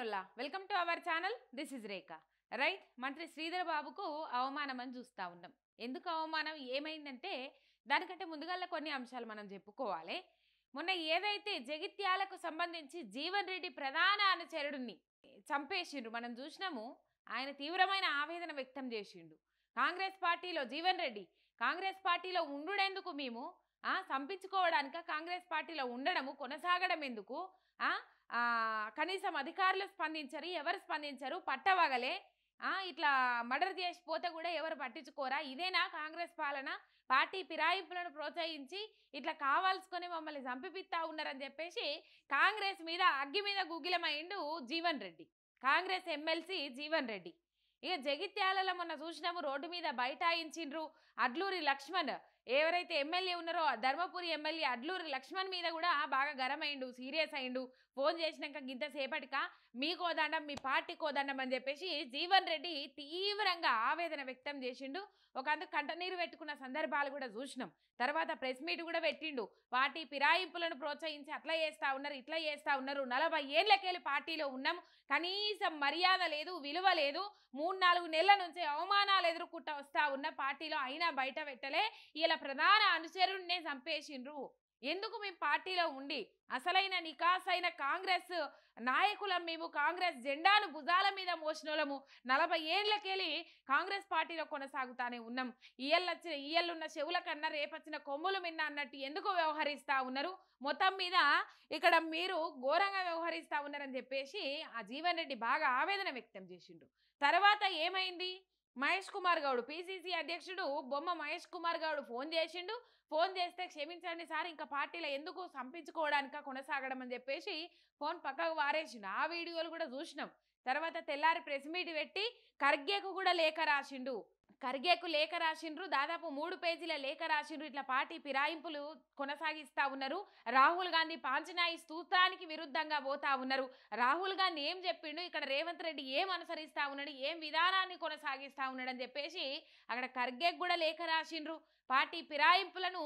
అభిమానుల్లా welcome to our channel this is Rekha right మంత్రి శ్రీధర్ బాబుకు అవమానం అని చూస్తూ ఉన్నాం ఎందుకు అవమానం ఏమైందంటే దానికంటే ముందుగా కొన్ని అంశాలు మనం చెప్పుకోవాలి మొన్న ఏదైతే జగిత్యాలకు సంబంధించి జీవన్ రెడ్డి ప్రధాన అనుచరుడిని చంపేసిండు మనం చూసినాము ఆయన తీవ్రమైన ఆవేదన వ్యక్తం చేసిండు కాంగ్రెస్ పార్టీలో జీవన్ రెడ్డి కాంగ్రెస్ పార్టీలో ఉండుడెందుకు మేము చంపించుకోవడానిక కాంగ్రెస్ పార్టీలో ఉండడము కొనసాగడం ఎందుకు కనీసం అధికారులు స్పందించరు ఎవరు స్పందించరు పట్టవగలే ఇట్లా మర్డర్ చేసి పోతే కూడా ఎవరు పట్టించుకోరా ఇదేనా కాంగ్రెస్ పాలన పార్టీ ఫిరాయింపులను ప్రోత్సహించి ఇట్లా కావాల్సుకొని మమ్మల్ని చంపిపిస్తా ఉన్నారని చెప్పేసి కాంగ్రెస్ మీద అగ్గి మీద గుగ్గిలమైండు జీవన్ రెడ్డి కాంగ్రెస్ ఎమ్మెల్సీ జీవన్ రెడ్డి ఇక జగిత్యాలలో మొన్న చూసినాము రోడ్డు మీద బైఠాయించిండ్రు అడ్లూరి లక్ష్మణ్ ఎవరైతే ఎమ్మెల్యే ఉన్నారో ధర్మపురి ఎమ్మెల్యే అడ్లూరి లక్ష్మణ్ మీద కూడా బాగా గరమైండు సీరియస్ అయిండు ఫోన్ చేసినాక గింత మీకోదండం మీ పార్టీ కోదండం అని చెప్పేసి జీవన్ రెడ్డి తీవ్రంగా ఆవేదన వ్యక్తం చేసిండు ఒకందుకు కంటనీరు పెట్టుకున్న సందర్భాలు కూడా చూసినాం తర్వాత ప్రెస్ మీట్ కూడా పెట్టిండు పార్టీ పిరాయింపులను ప్రోత్సహించి అట్లా చేస్తా ఉన్నారు ఇట్లా చేస్తా ఉన్నారు నలభై ఏళ్ళకెళ్ళి పార్టీలో ఉన్నాం కనీసం మర్యాద లేదు విలువ లేదు మూడు నాలుగు నెలల నుంచి అవమానాలు ఎదుర్కొంటా వస్తా ఉన్న పార్టీలో అయినా బయట పెట్టలే ఇలా ప్రధాన అనుచరుణ్ణే చంపేసిండ్రు ఎందుకు మేము పార్టీలో ఉండి అసలైన నికాసైన కాంగ్రెస్ నాయకులం మేము కాంగ్రెస్ జెండాను భుజాల మీద మోసినోళ్ళము నలభై ఏళ్ళకెళ్ళి కాంగ్రెస్ పార్టీలో కొనసాగుతానే ఉన్నాం ఇయ్యల్లొచ్చిన ఇయ్యలున్న చెవుల కన్నా రేపచ్చిన కొమ్ములు మిన్న అన్నట్టు ఎందుకు వ్యవహరిస్తూ ఉన్నారు మొత్తం మీద ఇక్కడ మీరు ఘోరంగా వ్యవహరిస్తూ ఉన్నారని చెప్పేసి ఆ జీవన్ రెడ్డి బాగా ఆవేదన వ్యక్తం చేసిండు తర్వాత ఏమైంది మహేష్ కుమార్ గౌడ్ పీసీసీ అధ్యక్షుడు బొమ్మ మహేష్ కుమార్ గౌడ్ ఫోన్ చేసిండు ఫోన్ చేస్తే క్షమించండి సార్ ఇంకా పార్టీలో ఎందుకు సంపించుకోవడానిక కొనసాగడం అని చెప్పేసి ఫోన్ పక్కకు వారేసిండు ఆ వీడియోలు కూడా చూసినాం తర్వాత తెల్లారి ప్రెస్ మీట్ పెట్టి ఖర్గేకు కూడా లేఖ రాసిండు ఖర్గేకు లేఖ రాసిండ్రు దాదాపు మూడు పేజీల లేఖ రాసిండ్రు ఇట్లా పార్టీ ఫిరాయింపులు కొనసాగిస్తా ఉన్నారు రాహుల్ గాంధీ పాంచనాయి సూత్రానికి విరుద్ధంగా పోతా ఉన్నారు రాహుల్ గాంధీ ఏం చెప్పిండు ఇక్కడ రేవంత్ రెడ్డి ఏం అనుసరిస్తా ఉన్నాడు ఏం విధానాన్ని కొనసాగిస్తా ఉన్నాడు అని చెప్పేసి అక్కడ ఖర్గేకు కూడా లేఖ రాసిండ్రు పార్టీ ఫిరాయింపులను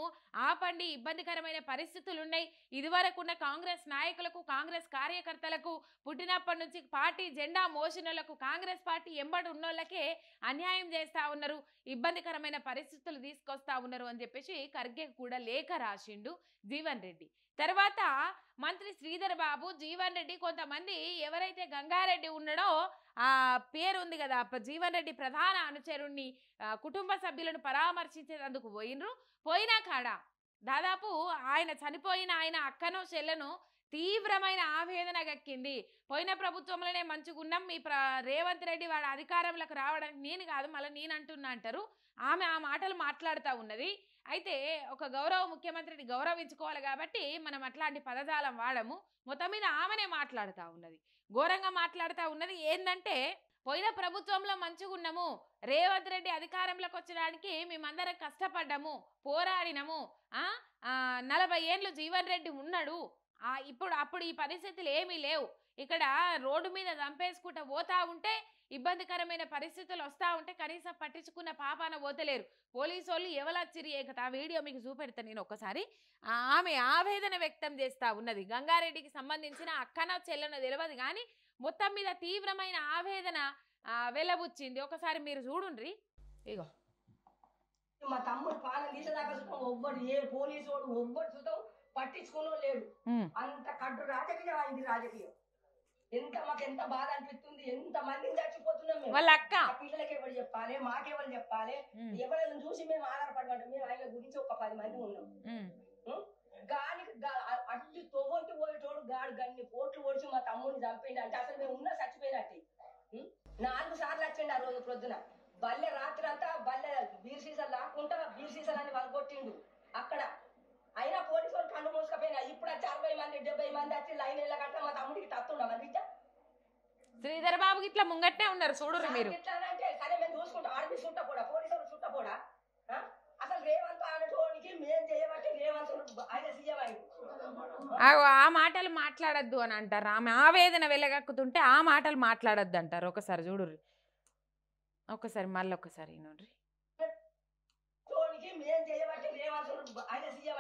ఆపండి ఇబ్బందికరమైన పరిస్థితులున్నాయి ఇదివరకున్న కాంగ్రెస్ నాయకులకు కాంగ్రెస్ కార్యకర్తలకు పుట్టినప్పటి నుంచి పార్టీ జెండా మోసినలకు కాంగ్రెస్ పార్టీ ఎంబడి ఉన్నోళ్ళకే అన్యాయం చేస్తూ ఉన్నారు ఇబ్బందికరమైన పరిస్థితులు తీసుకొస్తా ఉన్నారు అని చెప్పేసి ఖర్గే కూడా లేఖ రాసిండు జీవన్ రెడ్డి తర్వాత మంత్రి శ్రీధర్ బాబు జీవన్ రెడ్డి కొంతమంది ఎవరైతే గంగారెడ్డి ఉన్నాడో ఆ పేరు ఉంది కదా జీవన్ రెడ్డి ప్రధాన అనుచరుణ్ణి కుటుంబ సభ్యులను పరామర్శించేందుకు పోయినరు పోయినా కాడా దాదాపు ఆయన చనిపోయిన ఆయన అక్కను చెల్లెను తీవ్రమైన ఆవేదన గక్కింది పోయిన ప్రభుత్వంలోనే మంచుకున్నాం మీ రేవంత్ రెడ్డి వాడు అధికారంలోకి రావడానికి నేను కాదు మళ్ళీ నేను అంటున్నా అంటారు ఆమె ఆ మాటలు మాట్లాడుతూ ఉన్నది అయితే ఒక గౌరవ ముఖ్యమంత్రిని గౌరవించుకోవాలి కాబట్టి మనం అట్లాంటి పదజాలం వాడము మొత్తం మీద ఆమెనే మాట్లాడుతూ ఉన్నది ఘోరంగా మాట్లాడుతూ ఉన్నది ఏంటంటే పోయిన ప్రభుత్వంలో మంచిగున్నాము రేవంత్ రెడ్డి అధికారంలోకి వచ్చడానికి మేమందరం కష్టపడ్డాము పోరాడినము నలభై ఏండ్లు జీవన్ రెడ్డి ఉన్నాడు ఇప్పుడు అప్పుడు ఈ పరిస్థితులు ఏమీ లేవు ఇక్కడ రోడ్డు మీద చంపేసుకుంటూ పోతా ఉంటే ఇబ్బందికరమైన పరిస్థితులు వస్తూ ఉంటే కనీసం పట్టించుకున్న పాపాన పోతలేరు పోలీసు వాళ్ళు ఎవలా ఏకత ఆ వీడియో మీకు చూపెడతాను నేను ఒకసారి ఆమె ఆవేదన వ్యక్తం చేస్తూ ఉన్నది గంగారెడ్డికి సంబంధించిన అక్కన చెల్లెనో తెలియదు కానీ మొత్తం మీద తీవ్రమైన ఆవేదన వెళ్ళబుచ్చింది ఒకసారి మీరు చూడుండ్రి ఇగో మా తమ్ముడు పాలన తీసేదాకా చూస్తాం ఒవ్వడు ఏ పోలీసు వాడు ఒవ్వడు చూద్దాం పట్టించుకునో లేడు అంత కడ్డు రాజకీయం అయింది రాజకీయం ఎంత మాకు ఎంత బాధ అనిపిస్తుంది ఎంత మందిని చచ్చిపోతున్నాం మేము వాళ్ళ అక్క పిల్లలకి ఎవరు చెప్పాలి మాకెవరు చెప్పాలి ఎవరైనా చూసి మేము ఆధారపడమంటాం మేము ఆయన గురించి ఒక పది మంది ఉన్నాం గాలికి అట్టి తొవ్వొట్టి పోయేటోడు గాడు గన్ని పోట్లు పొడిచి మా తమ్ముడిని చంపేయండి అంటే అసలు మేము ఉన్నా చచ్చిపోయినట్టు నాలుగు సార్లు వచ్చిండు ఆ రోజు ప్రొద్దున బల్లె రాత్రి అంతా బల్లె బీర్ సీసా లాక్కుంటా బీర్ సీసాలని కొట్టిండు శ్రీధర్ బాబు ఇట్లా ముంగట్నే ఉన్నారు చూడరు మీరు ఆ మాటలు మాట్లాడద్దు అని అంటారు ఆమె ఆవేదన వెళ్ళగక్కుతుంటే ఆ మాటలు మాట్లాడద్దు అంటారు ఒకసారి చూడు ఒకసారి మళ్ళీ ఒకసారి నోడ్రి మేం చేయబట్టి ఆయన సీఎం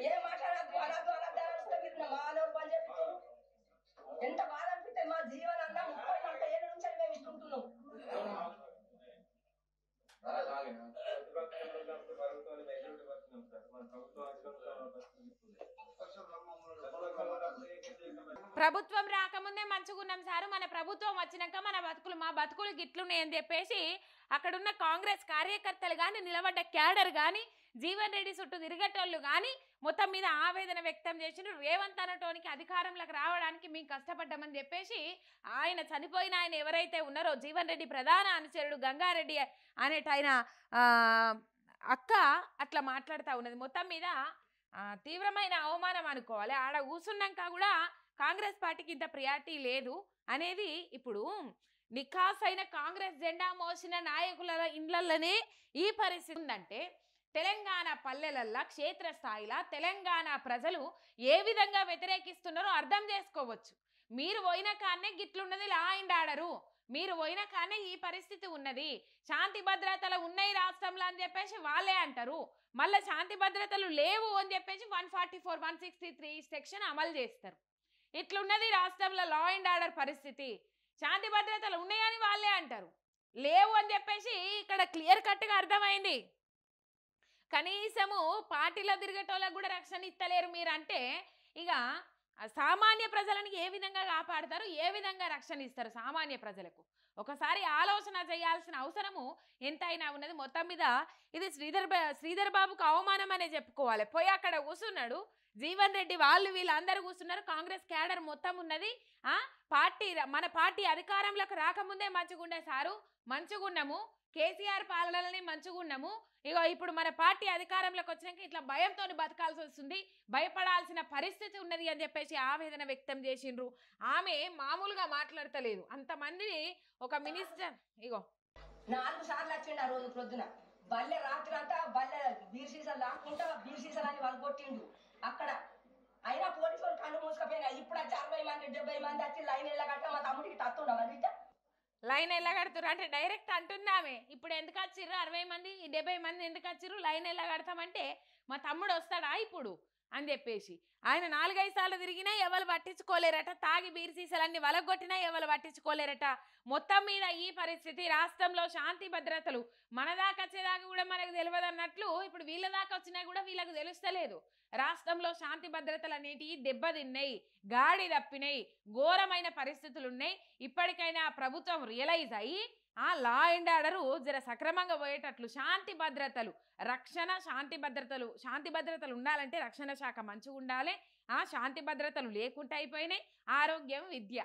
ఏ పని ఎంత బాధ మా ముప్పై నలభై ఏళ్ళ నుంచి మేము ప్రభుత్వం రాకముందే మంచుకున్నాం సారు మన ప్రభుత్వం వచ్చినాక మన బతుకులు మా బతుకులు అని చెప్పేసి అక్కడున్న కాంగ్రెస్ కార్యకర్తలు కానీ నిలబడ్డ క్యాడర్ కానీ జీవన్ రెడ్డి చుట్టూ తిరిగేటోళ్ళు కానీ మొత్తం మీద ఆవేదన వ్యక్తం చేసిండ్రు రేవంత్ అనటోనికి అధికారంలోకి రావడానికి మేము కష్టపడ్డామని చెప్పేసి ఆయన చనిపోయిన ఆయన ఎవరైతే ఉన్నారో జీవన్ రెడ్డి ప్రధాన అనుచరుడు గంగారెడ్డి అనేట ఆయన అక్క అట్లా మాట్లాడుతూ ఉన్నది మొత్తం మీద తీవ్రమైన అవమానం అనుకోవాలి ఆడ కూసున్నాక కూడా కాంగ్రెస్ పార్టీకి ఇంత ప్రియారిటీ లేదు అనేది ఇప్పుడు నిఖాస్ అయిన కాంగ్రెస్ జెండా మోసిన నాయకుల ఇండ్లలోనే ఈ పరిస్థితి ఉందంటే పల్లెలల్లా క్షేత్రస్థాయిలా తెలంగాణ ప్రజలు ఏ విధంగా వ్యతిరేకిస్తున్నారో అర్థం చేసుకోవచ్చు మీరు పోయిన కాన్నే గిట్లున్నది లా అండ్ ఆడరు మీరు పోయిన కానీ ఈ పరిస్థితి ఉన్నది శాంతి భద్రతలు ఉన్నాయి రాష్ట్రంలో అని చెప్పేసి వాళ్ళే అంటారు మళ్ళీ శాంతి భద్రతలు లేవు అని చెప్పేసి one forty four one sixty three section అమలు చేస్తారు ఇట్లున్నది రాష్ట్రంలో లా అండ్ ఆర్డర్ పరిస్థితి శాంతి భద్రతలు ఉన్నాయని వాళ్ళే అంటారు లేవు అని చెప్పేసి ఇక్కడ క్లియర్ కట్గా అర్థమైంది కనీసము పార్టీలో తిరిగేటోళ్ళకు కూడా రక్షణ ఇస్తలేరు మీరు అంటే ఇక సామాన్య ప్రజలను ఏ విధంగా కాపాడతారు ఏ విధంగా రక్షణ ఇస్తారు సామాన్య ప్రజలకు ఒకసారి ఆలోచన చేయాల్సిన అవసరము ఎంతైనా ఉన్నది మొత్తం మీద ఇది శ్రీధర్ శ్రీధర్ బాబుకు అవమానం అనే చెప్పుకోవాలి పోయి అక్కడ కూర్చున్నాడు జీవన్ రెడ్డి వాళ్ళు వీళ్ళందరూ కూర్చున్నారు కాంగ్రెస్ క్యాడర్ మొత్తం ఉన్నది ఆ పార్టీ మన పార్టీ అధికారంలోకి రాకముందే మంచిగుండే సారు మంచిగున్నాము కేసీఆర్ పాలనలని మంచిగున్నాము ఇక ఇప్పుడు మన పార్టీ అధికారంలోకి వచ్చినాక ఇట్లా భయంతో బతకాల్సి వస్తుంది భయపడాల్సిన పరిస్థితి ఉన్నది అని చెప్పేసి ఆవేదన వ్యక్తం చేసిండ్రు ఆమె మామూలుగా మాట్లాడతలేదు అంతమంది ఒక మినిస్టర్ ఇగో నాలుగు సార్లు వచ్చిండు ఆ రోజు ప్రొద్దున బల్లె రాత్రి అంతా బల్లె బీర్ సీసా లాక్కుంటా బీర్ సీసాలని వాళ్ళు కొట్టిండు అక్కడ అయినా పోలీసు వాళ్ళు కళ్ళు మూసుకపోయినా ఇప్పుడు వచ్చి అరవై మంది డెబ్బై మంది వచ్చి లైన్ ఎలా కట్టా మా తమ్ముడికి తత్తుండ మరి లైన్ ఎలా కడుతురు అంటే డైరెక్ట్ అంటున్నామే ఇప్పుడు ఎందుకు వచ్చిర్రు అరవై మంది డెబ్బై మంది ఎందుకు వచ్చిర్రు లైన్ ఎలా కడతామంటే మా తమ్ముడు వస్తాడా ఇప్పుడు అని చెప్పేసి ఆయన నాలుగైదు సార్లు తిరిగినా ఎవరు పట్టించుకోలేరట తాగి బీర్ సీసాలన్నీ వలగొట్టినా ఎవరు పట్టించుకోలేరట మొత్తం మీద ఈ పరిస్థితి రాష్ట్రంలో శాంతి భద్రతలు మన దాకా వచ్చేదాకా కూడా మనకు తెలియదు ఇప్పుడు వీళ్ళ దాకా వచ్చినా కూడా వీళ్ళకు తెలుస్తలేదు రాష్ట్రంలో శాంతి భద్రతలు అనేటివి దెబ్బతిన్నాయి గాడి తప్పినాయి ఘోరమైన పరిస్థితులు ఉన్నాయి ఇప్పటికైనా ప్రభుత్వం రియలైజ్ అయ్యి ఆ లా అండ్ ఆర్డరు జర సక్రమంగా పోయేటట్లు శాంతి భద్రతలు రక్షణ శాంతి భద్రతలు శాంతి భద్రతలు ఉండాలంటే రక్షణ శాఖ మంచిగా ఉండాలి ఆ శాంతి భద్రతలు లేకుండా అయిపోయినాయి ఆరోగ్యం విద్య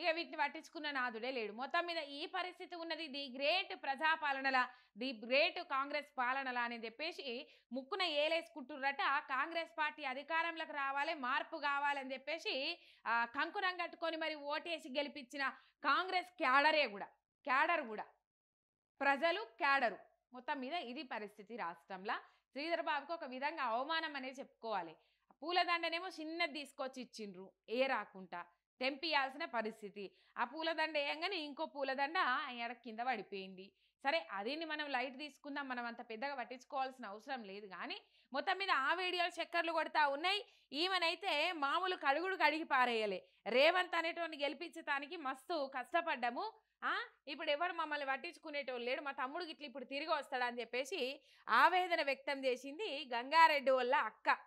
ఇక వీటిని పట్టించుకున్న నాదుడే లేడు మొత్తం మీద ఈ పరిస్థితి ఉన్నది ది గ్రేట్ ప్రజాపాలనల ది గ్రేట్ కాంగ్రెస్ పాలనల అని చెప్పేసి ముక్కున ఏలేసుకుంటున్నట కాంగ్రెస్ పార్టీ అధికారంలోకి రావాలి మార్పు కావాలని చెప్పేసి కంకురం కట్టుకొని మరి ఓటేసి గెలిపించిన కాంగ్రెస్ క్యాడరే కూడా క్యాడర్ కూడా ప్రజలు క్యాడరు మొత్తం మీద ఇది పరిస్థితి రాష్ట్రంలో శ్రీధరబాబుకి ఒక విధంగా అవమానం అనేది చెప్పుకోవాలి పూలదండనేమో చిన్నది తీసుకొచ్చి ఇచ్చిండ్రు ఏ రాకుండా తెంపియాల్సిన పరిస్థితి ఆ పూలదండ వేయంగానే ఇంకో పూలదండ ఎడ కింద పడిపోయింది సరే అదేని మనం లైట్ తీసుకుందాం మనం అంత పెద్దగా పట్టించుకోవాల్సిన అవసరం లేదు కానీ మొత్తం మీద ఆ వీడియోలు చక్కర్లు కొడతా ఉన్నాయి ఈమెనైతే మామూలు కడుగుడు కడిగి పారేయలే రేవంత్ అనేటువంటి గెలిపించడానికి మస్తు కష్టపడ్డాము ఇప్పుడు ఎవరు మమ్మల్ని పట్టించుకునేటోళ్ళు లేడు మా తమ్ముడు గిట్ల ఇప్పుడు తిరిగి వస్తాడని చెప్పేసి ఆవేదన వ్యక్తం చేసింది గంగారెడ్డి వల్ల అక్క